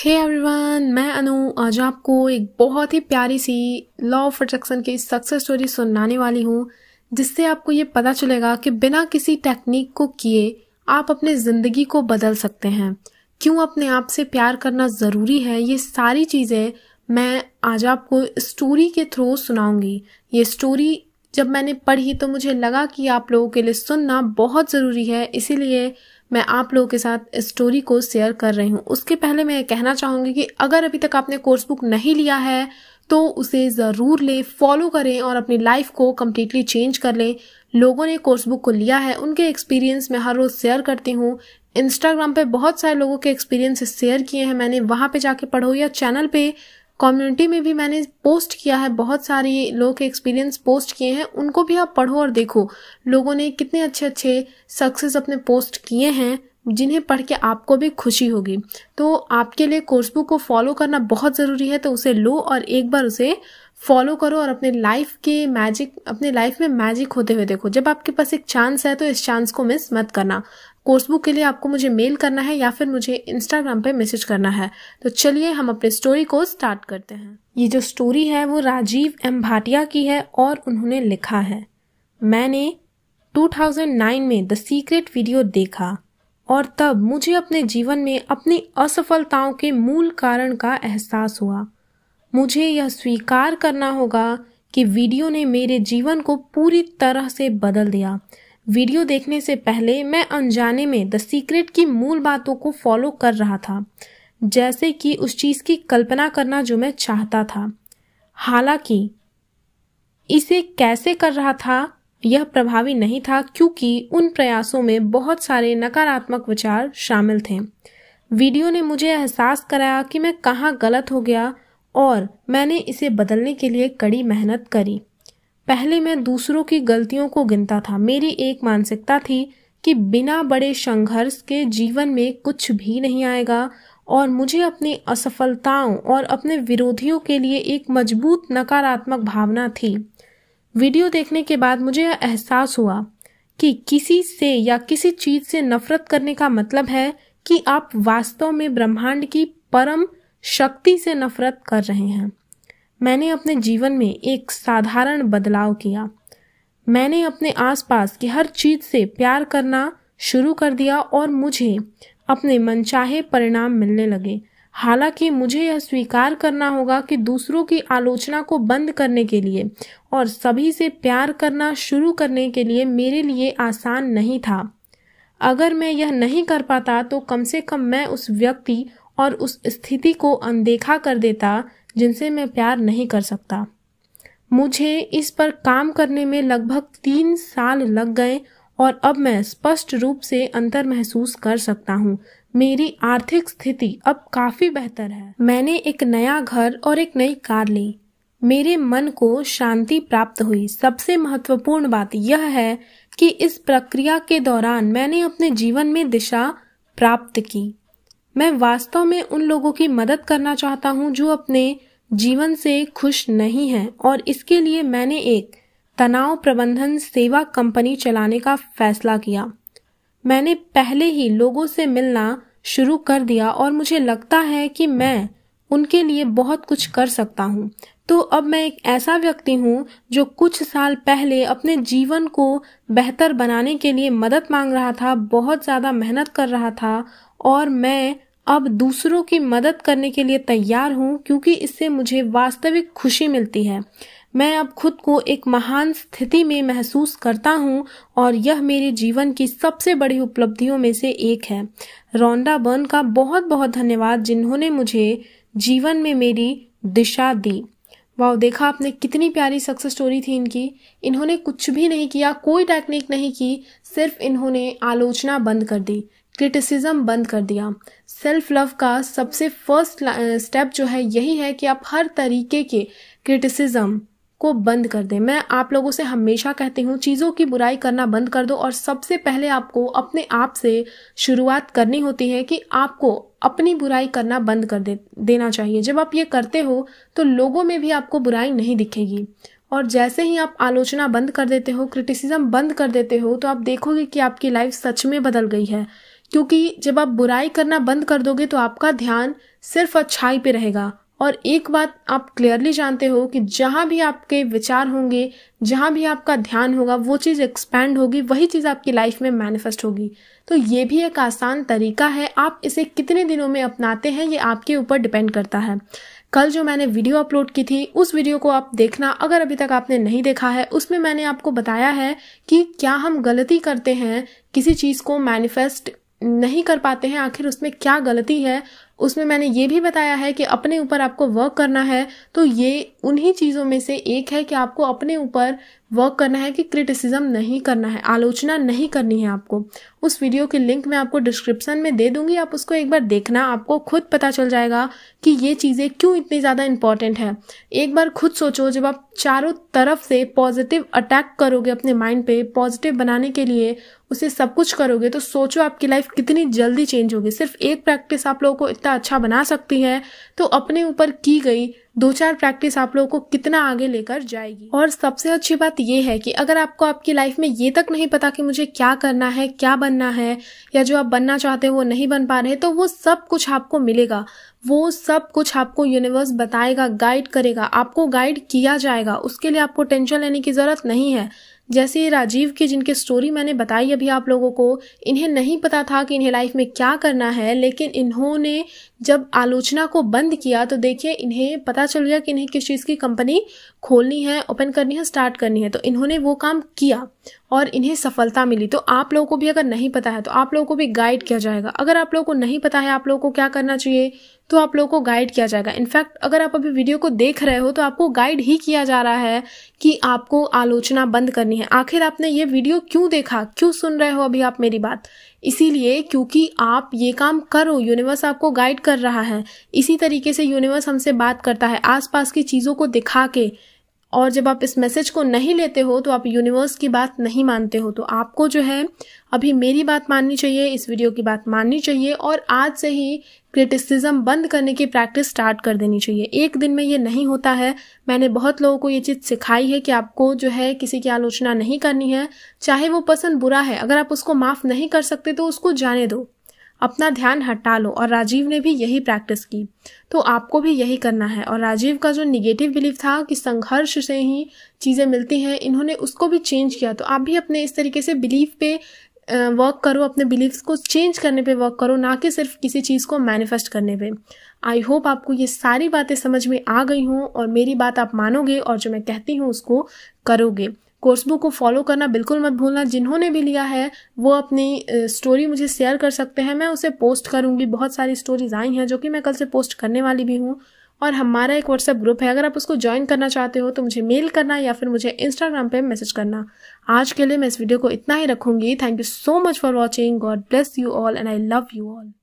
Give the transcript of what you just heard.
हे hey everyone मैं अनु आज आपको एक बहुत ही प्यारी सी लॉ ऑफ अट्रैक्शन की सक्सेस स्टोरी सुनाने वाली हूँ जिससे आपको ये पता चलेगा कि बिना किसी टेक्निक को किए आप अपने ज़िंदगी को बदल सकते हैं क्यों अपने आप से प्यार करना ज़रूरी है ये सारी चीज़ें मैं आज आपको स्टोरी के थ्रू सुनाऊंगी ये स्टोरी जब मैंने पढ़ी तो मुझे लगा कि आप लोगों के लिए सुनना बहुत ज़रूरी है इसीलिए मैं आप लोगों के साथ स्टोरी को शेयर कर रही हूँ उसके पहले मैं कहना चाहूँगी कि अगर अभी तक आपने कोर्स बुक नहीं लिया है तो उसे ज़रूर लें फॉलो करें और अपनी लाइफ को कम्प्लीटली चेंज कर लें लोगों ने कोर्स बुक को लिया है उनके एक्सपीरियंस मैं हर रोज़ शेयर करती हूँ इंस्टाग्राम पे बहुत सारे लोगों के एक्सपीरियंस शेयर किए हैं मैंने वहाँ पे जाके पढ़ो या चैनल पे कम्युनिटी में भी मैंने पोस्ट किया है बहुत सारे लोग के एक्सपीरियंस पोस्ट किए हैं उनको भी आप पढ़ो और देखो लोगों ने कितने अच्छे अच्छे सक्सेस अपने पोस्ट किए हैं जिन्हें पढ़ के आपको भी खुशी होगी तो आपके लिए कोर्स बुक को फॉलो करना बहुत ज़रूरी है तो उसे लो और एक बार उसे फॉलो करो और अपने लाइफ के मैजिक अपने लाइफ में मैजिक होते हुए देखो जब आपके पास एक चांस है तो इस चांस को मिस मत करना कोर्स बुक के लिए आपको मुझे मेल करना है या फिर मुझे इंस्टाग्राम पे मैसेज करना है तो चलिए हम अपने स्टोरी को स्टार्ट करते हैं ये जो स्टोरी है वो राजीव एम भाटिया की है और उन्होंने लिखा है मैंने 2009 में द सीक्रेट वीडियो देखा और तब मुझे अपने जीवन में अपनी असफलताओं के मूल कारण का एहसास हुआ मुझे यह स्वीकार करना होगा कि वीडियो ने मेरे जीवन को पूरी तरह से बदल दिया वीडियो देखने से पहले मैं अनजाने में द सीक्रेट की मूल बातों को फॉलो कर रहा था जैसे कि उस चीज़ की कल्पना करना जो मैं चाहता था हालांकि इसे कैसे कर रहा था यह प्रभावी नहीं था क्योंकि उन प्रयासों में बहुत सारे नकारात्मक विचार शामिल थे वीडियो ने मुझे एहसास कराया कि मैं कहाँ गलत हो गया और मैंने इसे बदलने के लिए कड़ी मेहनत करी पहले मैं दूसरों की गलतियों को गिनता था मेरी एक मानसिकता थी कि बिना बड़े संघर्ष के जीवन में कुछ भी नहीं आएगा और मुझे अपनी असफलताओं और अपने विरोधियों के लिए एक मजबूत नकारात्मक भावना थी वीडियो देखने के बाद मुझे यह एहसास हुआ कि किसी से या किसी चीज से नफरत करने का मतलब है कि आप वास्तव में ब्रह्मांड की परम शक्ति से नफरत कर रहे हैं मैंने अपने जीवन में एक साधारण बदलाव किया मैंने अपने आसपास की हर चीज से प्यार करना शुरू कर दिया और मुझे अपने मनचाहे परिणाम मिलने लगे हालांकि मुझे यह स्वीकार करना होगा कि दूसरों की आलोचना को बंद करने के लिए और सभी से प्यार करना शुरू करने के लिए मेरे लिए आसान नहीं था अगर मैं यह नहीं कर पाता तो कम से कम मैं उस व्यक्ति और उस स्थिति को अनदेखा कर देता जिनसे मैं प्यार नहीं कर सकता मुझे इस पर काम करने में लगभग तीन साल लग गए और अब मैं स्पष्ट रूप से अंतर महसूस कर सकता हूँ मेरी आर्थिक स्थिति अब काफी बेहतर है मैंने एक नया घर और एक नई कार ली मेरे मन को शांति प्राप्त हुई सबसे महत्वपूर्ण बात यह है कि इस प्रक्रिया के दौरान मैंने अपने जीवन में दिशा प्राप्त की मैं वास्तव में उन लोगों की मदद करना चाहता हूँ जो अपने जीवन से खुश नहीं हैं और इसके लिए मैंने एक तनाव प्रबंधन सेवा कंपनी चलाने का फैसला किया मैंने पहले ही लोगों से मिलना शुरू कर दिया और मुझे लगता है कि मैं उनके लिए बहुत कुछ कर सकता हूँ तो अब मैं एक ऐसा व्यक्ति हूँ जो कुछ साल पहले अपने जीवन को बेहतर बनाने के लिए मदद मांग रहा था बहुत ज़्यादा मेहनत कर रहा था और मैं अब दूसरों की मदद करने के लिए तैयार हूँ क्योंकि इससे मुझे वास्तविक खुशी मिलती है मैं अब खुद को एक महान स्थिति में महसूस करता हूँ और यह मेरे जीवन की सबसे बड़ी उपलब्धियों में से एक है रोंडा बर्न का बहुत बहुत धन्यवाद जिन्होंने मुझे जीवन में मेरी दिशा दी वाह देखा आपने कितनी प्यारी सक्सेस स्टोरी थी इनकी इन्होंने कुछ भी नहीं किया कोई टेक्निक नहीं की सिर्फ इन्होंने आलोचना बंद कर दी क्रिटिसिज्म बंद कर दिया सेल्फ लव का सबसे फर्स्ट स्टेप जो है यही है कि आप हर तरीके के क्रिटिसिज्म को बंद कर दें मैं आप लोगों से हमेशा कहती हूँ चीज़ों की बुराई करना बंद कर दो और सबसे पहले आपको अपने आप से शुरुआत करनी होती है कि आपको अपनी बुराई करना बंद कर दे देना चाहिए जब आप ये करते हो तो लोगों में भी आपको बुराई नहीं दिखेगी और जैसे ही आप आलोचना बंद कर देते हो क्रिटिसिज्म बंद कर देते हो तो आप देखोगे कि आपकी लाइफ सच में बदल गई है क्योंकि जब आप बुराई करना बंद कर दोगे तो आपका ध्यान सिर्फ अच्छाई पे रहेगा और एक बात आप क्लियरली जानते हो कि जहाँ भी आपके विचार होंगे जहाँ भी आपका ध्यान होगा वो चीज़ एक्सपैंड होगी वही चीज़ आपकी लाइफ में मैनिफेस्ट होगी तो ये भी एक आसान तरीका है आप इसे कितने दिनों में अपनाते हैं ये आपके ऊपर डिपेंड करता है कल जो मैंने वीडियो अपलोड की थी उस वीडियो को आप देखना अगर अभी तक आपने नहीं देखा है उसमें मैंने आपको बताया है कि क्या हम गलती करते हैं किसी चीज़ को मैनिफेस्ट नहीं कर पाते हैं आखिर उसमें क्या गलती है उसमें मैंने ये भी बताया है कि अपने ऊपर आपको वर्क करना है तो ये उन्हीं चीज़ों में से एक है कि आपको अपने ऊपर वर्क करना है कि क्रिटिसिज्म नहीं करना है आलोचना नहीं करनी है आपको उस वीडियो की लिंक मैं आपको डिस्क्रिप्शन में दे दूंगी आप उसको एक बार देखना आपको खुद पता चल जाएगा कि ये चीज़ें क्यों इतनी ज़्यादा इंपॉर्टेंट है एक बार खुद सोचो जब आप चारों तरफ से पॉजिटिव अटैक करोगे अपने माइंड पे पॉजिटिव बनाने के लिए उसे सब कुछ करोगे तो सोचो आपकी लाइफ कितनी जल्दी चेंज होगी सिर्फ एक प्रैक्टिस आप लोगों को इतना कितना अच्छा बना सकती है तो अपने ऊपर की गई दो चार प्रैक्टिस आप लोगों को कितना आगे लेकर जाएगी और सबसे अच्छी बात यह है कि अगर आपको आपकी लाइफ में ये तक नहीं पता कि मुझे क्या करना है क्या बनना है या जो आप बनना चाहते हो वो नहीं बन पा रहे तो वो सब कुछ आपको मिलेगा वो सब कुछ आपको यूनिवर्स बताएगा गाइड करेगा आपको गाइड किया जाएगा उसके लिए आपको टेंशन लेने की जरूरत नहीं है जैसे राजीव की जिनकी स्टोरी मैंने बताई अभी आप लोगों को इन्हें नहीं पता था कि इन्हें लाइफ में क्या करना है लेकिन इन्होंने जब आलोचना को बंद किया तो देखिए इन्हें पता चल गया कि इन्हें किस चीज़ की कंपनी खोलनी है ओपन करनी है स्टार्ट करनी है तो इन्होंने वो काम किया और इन्हें सफलता मिली तो आप लोगों को भी अगर नहीं पता है तो आप लोगों को भी गाइड किया जाएगा अगर आप लोगों को नहीं पता है आप लोगों को क्या करना चाहिए तो आप लोगों को गाइड किया जाएगा इनफैक्ट अगर आप अभी वीडियो को देख रहे हो तो आपको गाइड ही किया जा रहा है कि आपको आलोचना बंद करनी है आखिर आपने ये वीडियो क्यों देखा क्यों सुन रहे हो अभी आप मेरी बात इसीलिए क्योंकि आप ये काम करो यूनिवर्स आपको गाइड कर रहा है इसी तरीके से यूनिवर्स हमसे बात करता है आसपास की चीज़ों को दिखा के और जब आप इस मैसेज को नहीं लेते हो तो आप यूनिवर्स की बात नहीं मानते हो तो आपको जो है अभी मेरी बात माननी चाहिए इस वीडियो की बात माननी चाहिए और आज से ही क्रिटिसिज्म बंद करने की प्रैक्टिस स्टार्ट कर देनी चाहिए एक दिन में ये नहीं होता है मैंने बहुत लोगों को ये चीज़ सिखाई है कि आपको जो है किसी की आलोचना नहीं करनी है चाहे वो पसंद बुरा है अगर आप उसको माफ़ नहीं कर सकते तो उसको जाने दो अपना ध्यान हटा लो और राजीव ने भी यही प्रैक्टिस की तो आपको भी यही करना है और राजीव का जो निगेटिव बिलीफ था कि संघर्ष से ही चीज़ें मिलती हैं इन्होंने उसको भी चेंज किया तो आप भी अपने इस तरीके से बिलीफ पे वर्क करो अपने बिलीव्स को चेंज करने पे वर्क करो ना कि सिर्फ किसी चीज़ को मैनिफेस्ट करने पे आई होप आपको ये सारी बातें समझ में आ गई हों और मेरी बात आप मानोगे और जो मैं कहती हूँ उसको करोगे कोर्स बुक को फॉलो करना बिल्कुल मत भूलना जिन्होंने भी लिया है वो अपनी स्टोरी मुझे शेयर कर सकते हैं मैं उसे पोस्ट करूँगी बहुत सारी स्टोरीज आई हैं जो कि मैं कल से पोस्ट करने वाली भी हूँ और हमारा एक व्हाट्सएप ग्रुप है अगर आप उसको ज्वाइन करना चाहते हो तो मुझे मेल करना या फिर मुझे इंस्टाग्राम पे मैसेज करना आज के लिए मैं इस वीडियो को इतना ही रखूंगी thank you so much for watching God bless you all and I love you all